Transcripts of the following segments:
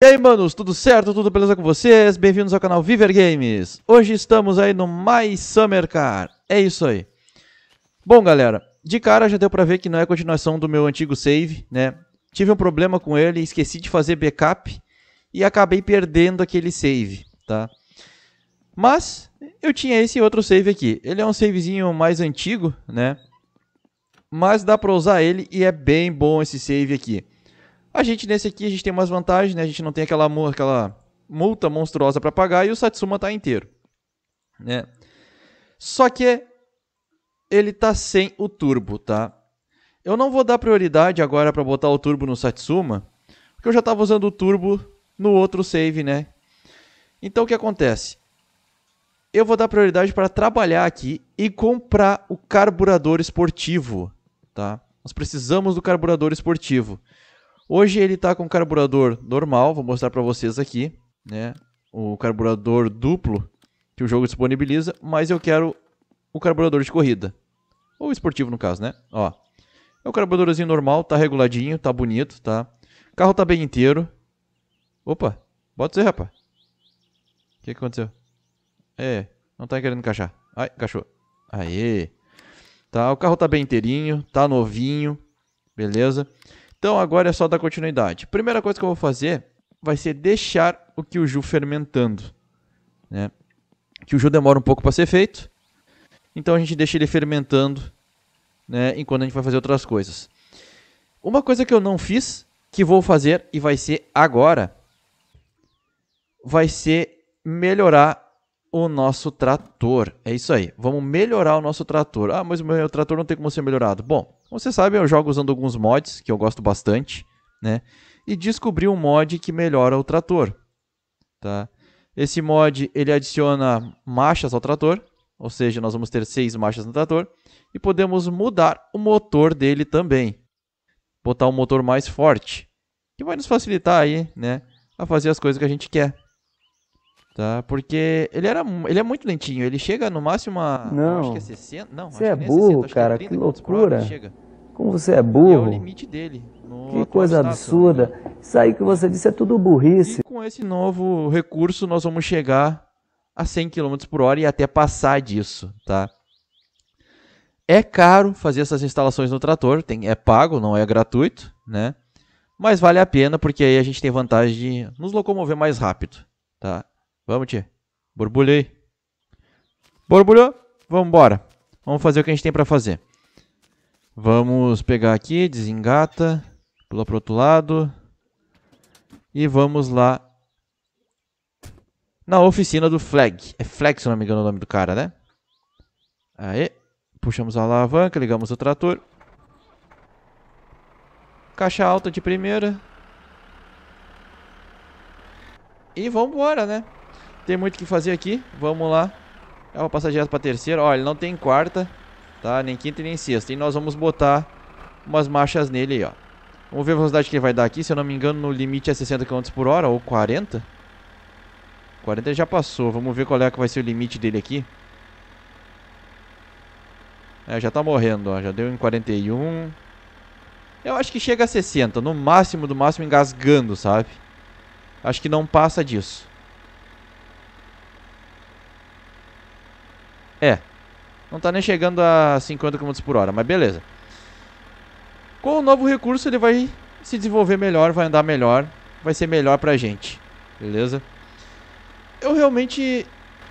E aí, manos, tudo certo? Tudo beleza com vocês? Bem-vindos ao canal Viver Games. Hoje estamos aí no My Summer Car. É isso aí. Bom, galera, de cara já deu pra ver que não é continuação do meu antigo save, né? Tive um problema com ele, esqueci de fazer backup e acabei perdendo aquele save, tá? Mas eu tinha esse outro save aqui. Ele é um savezinho mais antigo, né? Mas dá pra usar ele e é bem bom esse save aqui. A gente nesse aqui a gente tem umas vantagens, né? A gente não tem aquela, aquela multa monstruosa para pagar e o Satsuma tá inteiro, né? Só que ele tá sem o turbo, tá? Eu não vou dar prioridade agora para botar o turbo no Satsuma, porque eu já estava usando o turbo no outro save, né? Então o que acontece? Eu vou dar prioridade para trabalhar aqui e comprar o carburador esportivo, tá? Nós precisamos do carburador esportivo. Hoje ele está com carburador normal, vou mostrar para vocês aqui, né? O carburador duplo que o jogo disponibiliza, mas eu quero o carburador de corrida. Ou esportivo no caso, né? Ó. É o carburadorzinho normal, tá reguladinho, tá bonito, tá? O carro tá bem inteiro. Opa, bota aí, rapaz. O que, que aconteceu? É, não tá querendo encaixar. Ai, encaixou. Aê. Tá, o carro tá bem inteirinho, tá novinho, beleza? Então agora é só dar continuidade. Primeira coisa que eu vou fazer vai ser deixar o Kyuju fermentando. Né? Kyuju demora um pouco para ser feito, então a gente deixa ele fermentando né, enquanto a gente vai fazer outras coisas. Uma coisa que eu não fiz, que vou fazer e vai ser agora, vai ser melhorar o nosso trator. É isso aí. Vamos melhorar o nosso trator. Ah, mas o meu trator não tem como ser melhorado. Bom, como você sabe, eu jogo usando alguns mods que eu gosto bastante, né? E descobri um mod que melhora o trator, tá? Esse mod ele adiciona marchas ao trator, ou seja, nós vamos ter seis marchas no trator e podemos mudar o motor dele também, botar um motor mais forte, que vai nos facilitar aí, né, a fazer as coisas que a gente quer. Tá? Porque ele, era, ele é muito lentinho, ele chega no máximo a. Não, acho que é 60. Não, você é, é burro, 60, cara, que, é que loucura. Como você é burro. é o limite dele. Que coisa né? absurda. Né? Isso aí que você disse é tudo burrice. E com esse novo recurso, nós vamos chegar a 100 km por hora e até passar disso, tá? É caro fazer essas instalações no trator, tem, é pago, não é gratuito, né? Mas vale a pena porque aí a gente tem vantagem de nos locomover mais rápido, tá? Vamos, tia. Borbulhei. Borbulhou. Vamos embora. Vamos fazer o que a gente tem pra fazer. Vamos pegar aqui, desengata. Pula pro outro lado. E vamos lá na oficina do Flag. É Flag, se não me engano, é o nome do cara, né? Aê. Puxamos a alavanca, ligamos o trator. Caixa alta de primeira. E vambora, né? Tem muito o que fazer aqui. Vamos lá. É uma passagem para terceira. Olha, não tem quarta, tá? Nem quinta nem sexta. E nós vamos botar umas marchas nele aí, ó. Vamos ver a velocidade que ele vai dar aqui. Se eu não me engano, no limite é 60 km por hora ou 40. 40 já passou. Vamos ver qual é que vai ser o limite dele aqui. É, já tá morrendo, ó. Já deu em 41. Eu acho que chega a 60. No máximo do máximo, engasgando, sabe? Acho que não passa disso. É. Não tá nem chegando a 50 km por hora, mas beleza. Com o novo recurso ele vai se desenvolver melhor, vai andar melhor, vai ser melhor pra gente. Beleza? Eu realmente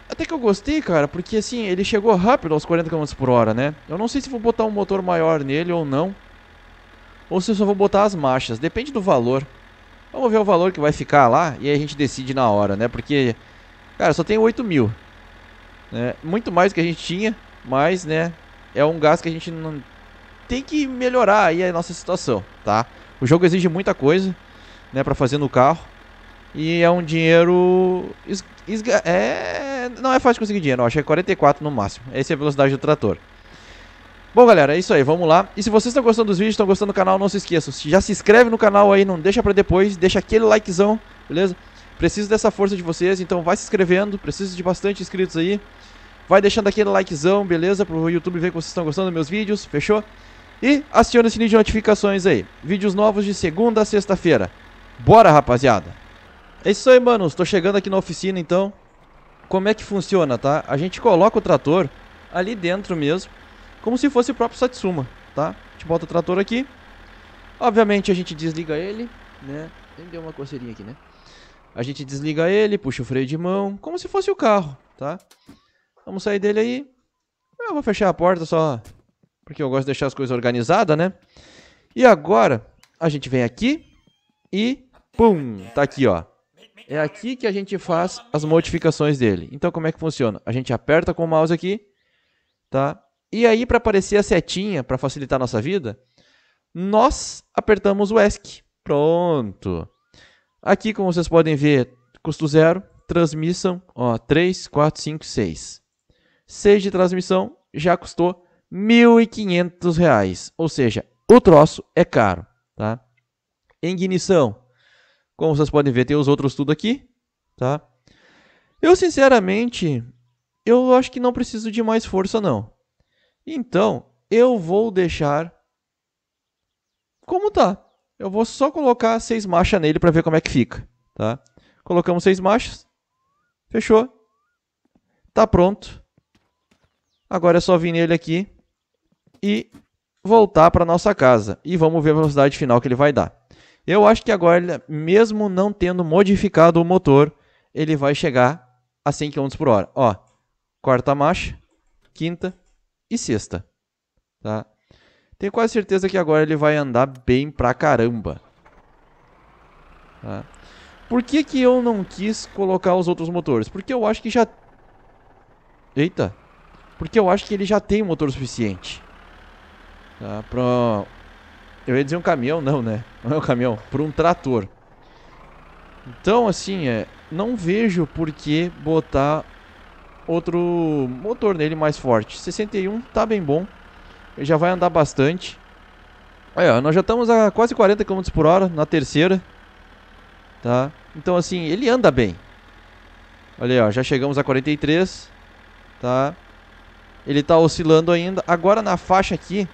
até que eu gostei, cara, porque assim, ele chegou rápido aos 40 km por hora, né? Eu não sei se vou botar um motor maior nele ou não. Ou se eu só vou botar as marchas, depende do valor. Vamos ver o valor que vai ficar lá e aí a gente decide na hora, né? Porque, cara, só tem 8 mil. Né? Muito mais do que a gente tinha, mas né, é um gasto que a gente não tem que melhorar aí a nossa situação, tá? O jogo exige muita coisa, né, para fazer no carro. E é um dinheiro é não é fácil conseguir dinheiro, eu acho que é 44 no máximo. Essa é a velocidade do trator. Bom, galera, é isso aí, vamos lá. E se vocês estão gostando dos vídeos, estão gostando do canal, não se esqueçam. Já se inscreve no canal aí, não deixa pra depois, deixa aquele likezão, beleza? Preciso dessa força de vocês, então vai se inscrevendo. Preciso de bastante inscritos aí. Vai deixando aquele likezão, beleza? Pro YouTube ver que vocês estão gostando dos meus vídeos, fechou? E aciona o sininho de notificações aí. Vídeos novos de segunda a sexta-feira. Bora, rapaziada! É isso aí, manos. Tô chegando aqui na oficina, então. Como é que funciona, tá? A gente coloca o trator ali dentro mesmo, como se fosse o próprio Satsuma, tá? A gente bota o trator aqui. Obviamente a gente desliga ele, né? Ele deu uma coceirinha aqui, né? A gente desliga ele, puxa o freio de mão, como se fosse o carro, tá? Vamos sair dele aí. Eu vou fechar a porta só porque eu gosto de deixar as coisas organizadas, né? E agora a gente vem aqui e pum, tá aqui, ó. É aqui que a gente faz as modificações dele. Então como é que funciona? A gente aperta com o mouse aqui, tá? E aí para aparecer a setinha para facilitar a nossa vida, nós apertamos o ESC. Pronto. Aqui, como vocês podem ver, custo zero, transmissão, ó, 3, 4, 5, 6. 6 de transmissão já custou R$ 1.500, ou seja, o troço é caro, tá? Ignição, como vocês podem ver, tem os outros tudo aqui, tá? Eu, sinceramente, eu acho que não preciso de mais força, não. Então, eu vou deixar como tá. Eu vou só colocar seis marchas nele para ver como é que fica, tá? Colocamos seis marchas. Fechou. Tá pronto. Agora é só vir nele aqui e voltar para nossa casa. E vamos ver a velocidade final que ele vai dar. Eu acho que agora, mesmo não tendo modificado o motor, ele vai chegar a 100 km por hora. Ó, quarta marcha, quinta e sexta. Tá? Tenho quase certeza que agora ele vai andar bem pra caramba. Tá? Por que, que eu não quis colocar os outros motores? Porque eu acho que já... Eita! Porque eu acho que ele já tem motor suficiente. Tá? Pra... Eu ia dizer um caminhão, não, né? Não é um caminhão, por um trator. Então, assim, é, não vejo por que botar outro motor nele mais forte. 61 tá bem bom já vai andar bastante. Olha, nós já estamos a quase 40 km por hora na terceira. Tá? Então assim, ele anda bem. Olha aí, ó, já chegamos a 43. Tá? Ele está oscilando ainda. Agora na faixa aqui,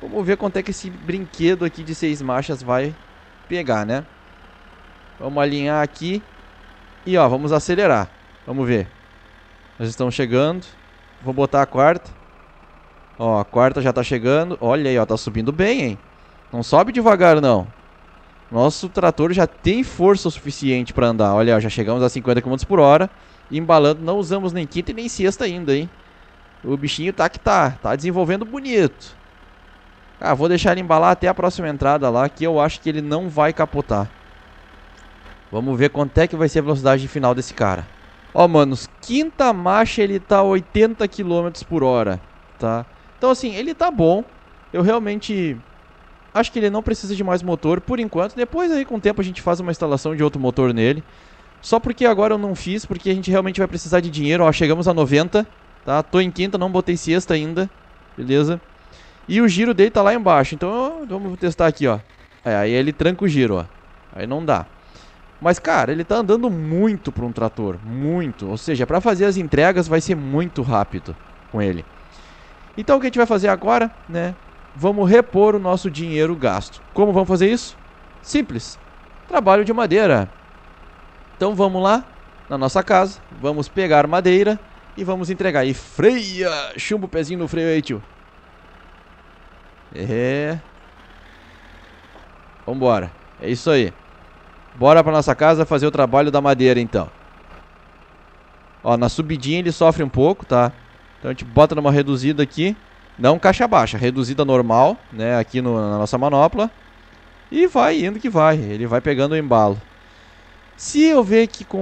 vamos ver quanto é que esse brinquedo aqui de seis marchas vai pegar, né? Vamos alinhar aqui. E ó, vamos acelerar. Vamos ver. Nós estamos chegando. Vou botar a quarta. Ó, a quarta já tá chegando. Olha aí, ó, tá subindo bem, hein? Não sobe devagar, não. Nosso trator já tem força o suficiente para andar. Olha, ó, já chegamos a 50 km por hora. Embalando, não usamos nem quinta e nem sexta ainda, hein? O bichinho tá que tá. Tá desenvolvendo bonito. Ah, vou deixar ele embalar até a próxima entrada lá, que eu acho que ele não vai capotar. Vamos ver quanto é que vai ser a velocidade final desse cara. Ó, manos, quinta marcha ele tá 80 km por hora, tá? Então, assim, ele tá bom. Eu realmente acho que ele não precisa de mais motor por enquanto. Depois, aí, com o tempo, a gente faz uma instalação de outro motor nele. Só porque agora eu não fiz, porque a gente realmente vai precisar de dinheiro. Ó, chegamos a 90, tá? Tô em quinta, não botei sexta ainda, beleza? E o giro dele tá lá embaixo, então vamos testar aqui, ó. É, aí ele tranca o giro, ó. Aí não dá. Mas, cara, ele tá andando muito pra um trator, muito. Ou seja, pra fazer as entregas vai ser muito rápido com ele. Então o que a gente vai fazer agora, né? Vamos repor o nosso dinheiro gasto. Como vamos fazer isso? Simples. Trabalho de madeira. Então vamos lá na nossa casa, vamos pegar madeira e vamos entregar. E freia! Chumbo o pezinho no freio aí, tio. É. Vambora. É isso aí. Bora pra nossa casa fazer o trabalho da madeira, então. Ó, na subidinha ele sofre um pouco, tá? Então a gente bota numa reduzida aqui, não caixa baixa, reduzida normal, né, aqui no, na nossa manopla. E vai indo que vai, ele vai pegando o embalo. Se eu ver que com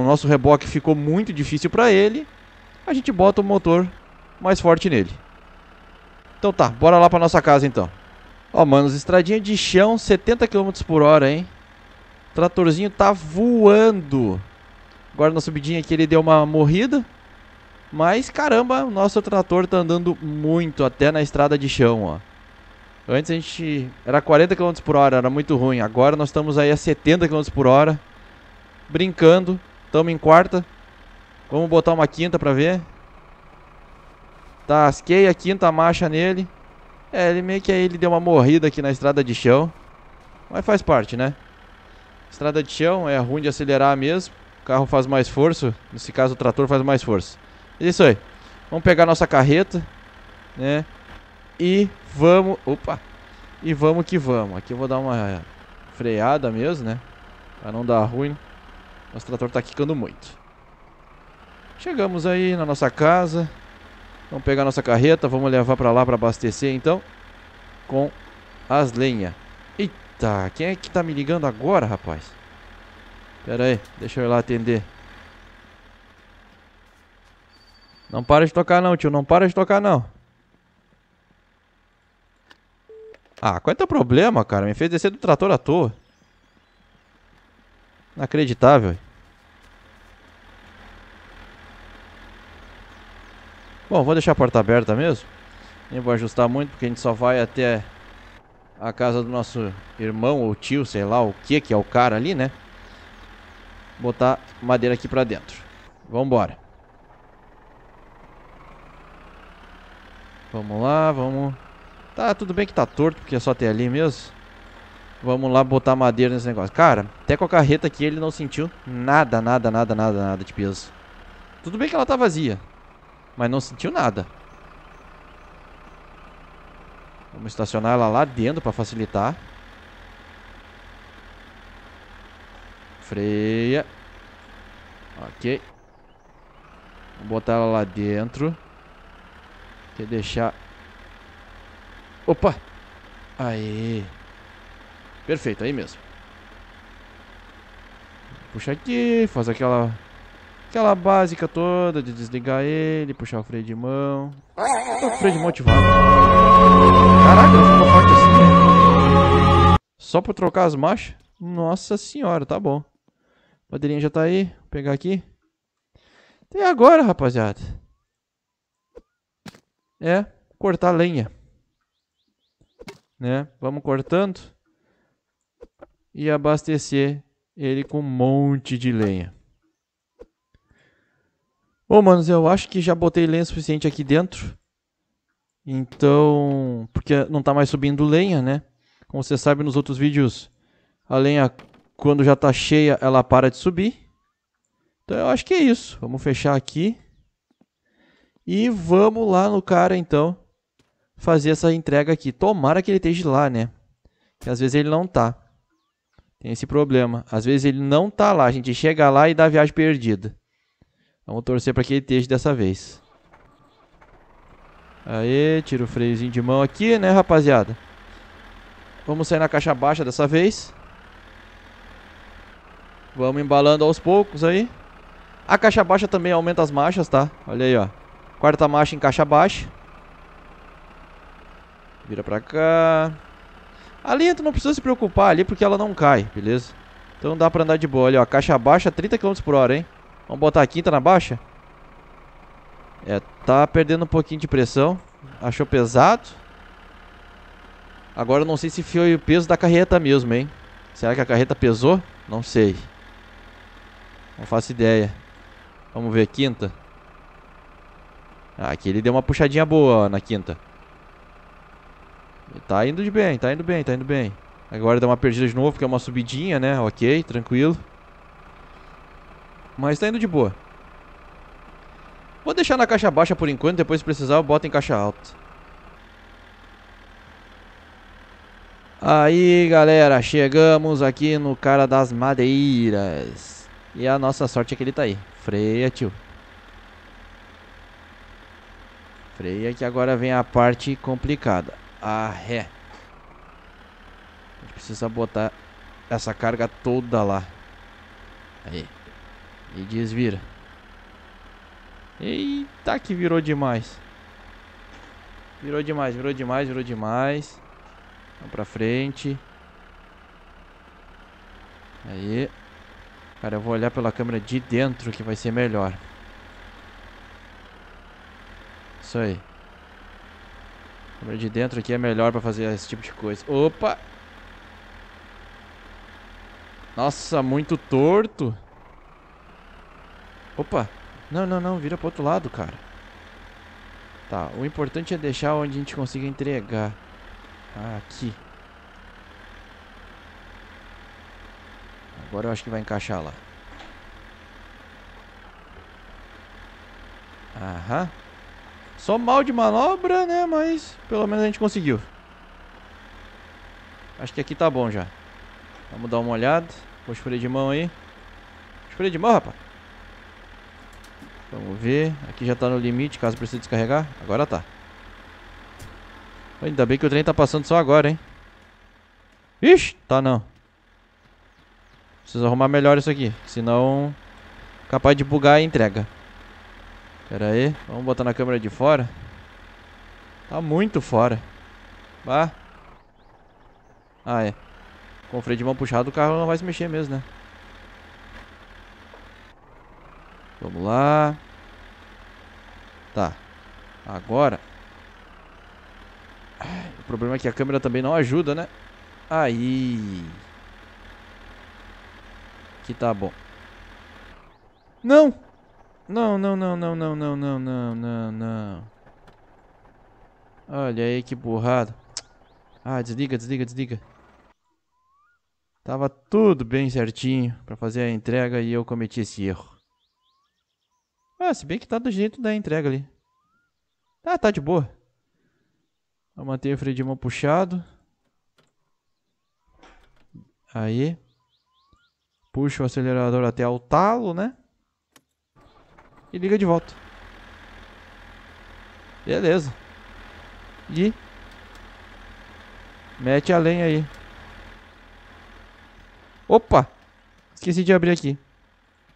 o nosso reboque ficou muito difícil para ele, a gente bota o motor mais forte nele. Então tá, bora lá pra nossa casa então. Ó, mano, estradinha de chão, 70 km por hora, hein? O tratorzinho tá voando. Agora na subidinha aqui ele deu uma morrida. Mas caramba, o nosso trator tá andando muito, até na estrada de chão, ó. Antes a gente era 40 km por hora, era muito ruim. Agora nós estamos aí a 70 km por hora. Brincando. Estamos em quarta. Vamos botar uma quinta pra ver. Tasquei tá, a quinta marcha nele. É, ele meio que aí ele deu uma morrida aqui na estrada de chão. Mas faz parte, né? Estrada de chão é ruim de acelerar mesmo. O carro faz mais força. Nesse caso o trator faz mais força. É isso aí. Vamos pegar nossa carreta, né? E vamos... Opa! E vamos que vamos. Aqui eu vou dar uma freada mesmo, né? Pra não dar ruim. Nosso trator tá quicando muito. Chegamos aí na nossa casa. Vamos pegar nossa carreta, vamos levar pra lá pra abastecer, então. Com as lenhas. Eita, quem é que tá me ligando agora, rapaz? Pera aí, deixa eu ir lá atender. Não para de tocar não, tio. Não para de tocar não. Ah, qual é problema, cara? Me fez descer do trator à toa. Inacreditável. Bom, vou deixar a porta aberta mesmo. Nem vou ajustar muito, porque a gente só vai até a casa do nosso irmão ou tio, sei lá o que, que é o cara ali, né? Botar madeira aqui pra dentro. Vambora. Vamos lá, vamos... Tá, tudo bem que tá torto, porque é só ter ali mesmo. Vamos lá botar madeira nesse negócio. Cara, até com a carreta aqui ele não sentiu nada, nada, nada, nada, nada de peso. Tudo bem que ela tá vazia. Mas não sentiu nada. Vamos estacionar ela lá dentro pra facilitar. Freia. Ok. Vou botar ela lá dentro. Quer deixar... Opa! Aí. Perfeito, aí mesmo. Puxa aqui, faz aquela... Aquela básica toda de desligar ele, puxar o freio de mão. O freio de mão ativado. Caraca, ficou forte assim, né? Só pra trocar as marchas? Nossa senhora, tá bom. A bandeirinha já tá aí. Vou pegar aqui. Até agora, rapaziada é cortar lenha. Né? Vamos cortando e abastecer ele com um monte de lenha. Bom, manos, eu acho que já botei lenha suficiente aqui dentro. Então, porque não está mais subindo lenha, né? Como você sabe nos outros vídeos, a lenha quando já está cheia, ela para de subir. Então eu acho que é isso. Vamos fechar aqui. E vamos lá no cara, então, fazer essa entrega aqui. Tomara que ele esteja lá, né? Que às vezes ele não tá. Tem esse problema. Às vezes ele não tá lá. A gente chega lá e dá a viagem perdida. Vamos torcer para que ele esteja dessa vez. Aê, tira o freiozinho de mão aqui, né, rapaziada? Vamos sair na caixa baixa dessa vez. Vamos embalando aos poucos aí. A caixa baixa também aumenta as marchas, tá? Olha aí, ó. Quarta marcha em caixa baixa. Vira pra cá. Ali tu não precisa se preocupar ali porque ela não cai, beleza? Então dá pra andar de boa ali, ó. Caixa baixa, 30 km por hora, hein? Vamos botar a quinta tá na baixa? É, tá perdendo um pouquinho de pressão. Achou pesado. Agora eu não sei se foi o peso da carreta mesmo, hein? Será que a carreta pesou? Não sei. Não faço ideia. Vamos ver, quinta. Aqui ele deu uma puxadinha boa na quinta. Tá indo de bem, tá indo bem, tá indo bem. Agora dá uma perdida de novo, porque é uma subidinha, né? Ok, tranquilo. Mas tá indo de boa. Vou deixar na caixa baixa por enquanto, depois se precisar eu boto em caixa alta. Aí galera, chegamos aqui no cara das madeiras. E a nossa sorte é que ele tá aí. Freia, tio. Freia que agora vem a parte complicada. A ré. A gente precisa botar essa carga toda lá. Aí. E desvira. Eita que virou demais. Virou demais, virou demais, virou demais. Vamos pra frente. Aí. Cara, eu vou olhar pela câmera de dentro que vai ser melhor. Isso aí. câmera de dentro aqui é melhor pra fazer esse tipo de coisa. Opa! Nossa, muito torto. Opa! Não, não, não. Vira pro outro lado, cara. Tá, o importante é deixar onde a gente consiga entregar. Ah, aqui. Agora eu acho que vai encaixar lá. Aham. Só mal de manobra, né? Mas pelo menos a gente conseguiu. Acho que aqui tá bom já. Vamos dar uma olhada. Puxa freio de mão aí. Puxa freio de mão, rapaz. Vamos ver. Aqui já tá no limite, caso precise descarregar. Agora tá. Ainda bem que o trem tá passando só agora, hein? Ixi, tá não. Preciso arrumar melhor isso aqui. Senão, capaz de bugar a entrega. Pera aí, vamos botar na câmera de fora. Tá muito fora. Vá. Ah, é. Com o freio de mão puxado o carro não vai se mexer mesmo, né? Vamos lá. Tá. Agora. O problema é que a câmera também não ajuda, né? Aí. Que tá bom. Não! Não, não, não, não, não, não, não, não, não, não. Olha aí que burrada. Ah, desliga, desliga, desliga. Tava tudo bem certinho pra fazer a entrega e eu cometi esse erro. Ah, se bem que tá do jeito da entrega ali. Ah, tá de boa. Vou manter o freio de mão puxado. Aí. Puxa o acelerador até o talo, né? e liga de volta. Beleza. E mete a lenha aí. Opa! Esqueci de abrir aqui.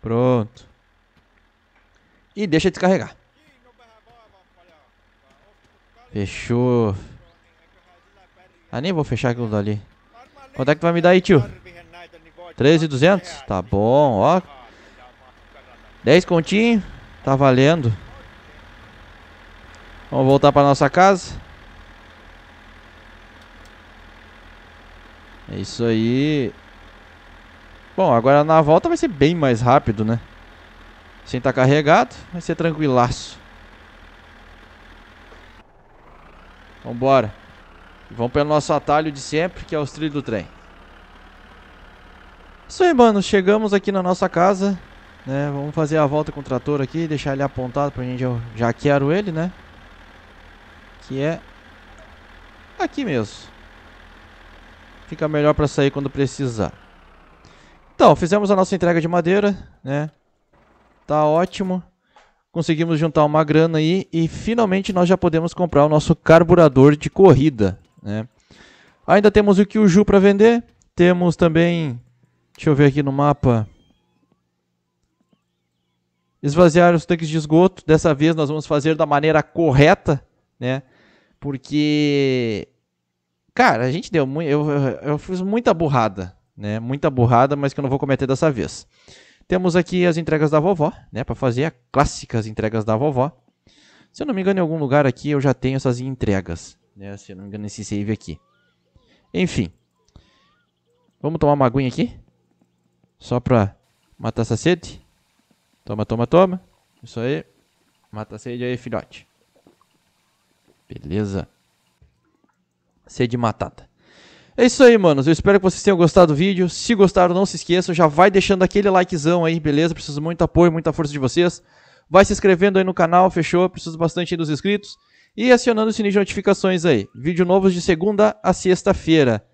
Pronto. E deixa descarregar. Fechou. Ah, nem vou fechar aquilo dali. Quanto é que tu vai me dar aí, tio? 13,200? Tá bom, ó. 10 continho. Tá valendo. Vamos voltar para nossa casa. É isso aí. Bom, agora na volta vai ser bem mais rápido, né? Sem estar tá carregado, vai ser tranquilaço. Vambora. Vamos pelo nosso atalho de sempre, que é os trilhos do trem. Isso aí, mano. Chegamos aqui na nossa casa. Né? Vamos fazer a volta com o trator aqui, deixar ele apontado pra gente. Eu já quero ele, né? Que é aqui mesmo. Fica melhor para sair quando precisar. Então, fizemos a nossa entrega de madeira, né? Tá ótimo. Conseguimos juntar uma grana aí e finalmente nós já podemos comprar o nosso carburador de corrida, né? Ainda temos o Kyuju para vender. Temos também, deixa eu ver aqui no mapa, esvaziar os tanques de esgoto. Dessa vez nós vamos fazer da maneira correta, né? Porque, cara, a gente deu muito. Eu, eu fiz muita burrada, né? Muita burrada, mas que eu não vou cometer dessa vez. Temos aqui as entregas da vovó, né? Para fazer as clássicas entregas da vovó. Se eu não me engano, em algum lugar aqui eu já tenho essas entregas, né? Se eu não me engano, nesse save aqui. Enfim. Vamos tomar uma aguinha aqui? Só para matar essa sede? Toma, toma, toma. Isso aí. Mata a sede aí, filhote. Beleza. Sede matata. É isso aí, manos. Eu espero que vocês tenham gostado do vídeo. Se gostaram, não se esqueçam. Já vai deixando aquele likezão aí, beleza? Preciso muito apoio, muita força de vocês. Vai se inscrevendo aí no canal, fechou? Preciso bastante dos inscritos. E acionando o sininho de notificações aí. Vídeo novos de segunda a sexta-feira.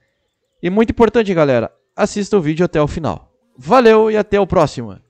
E muito importante, galera, assista o vídeo até o final. Valeu e até o próximo.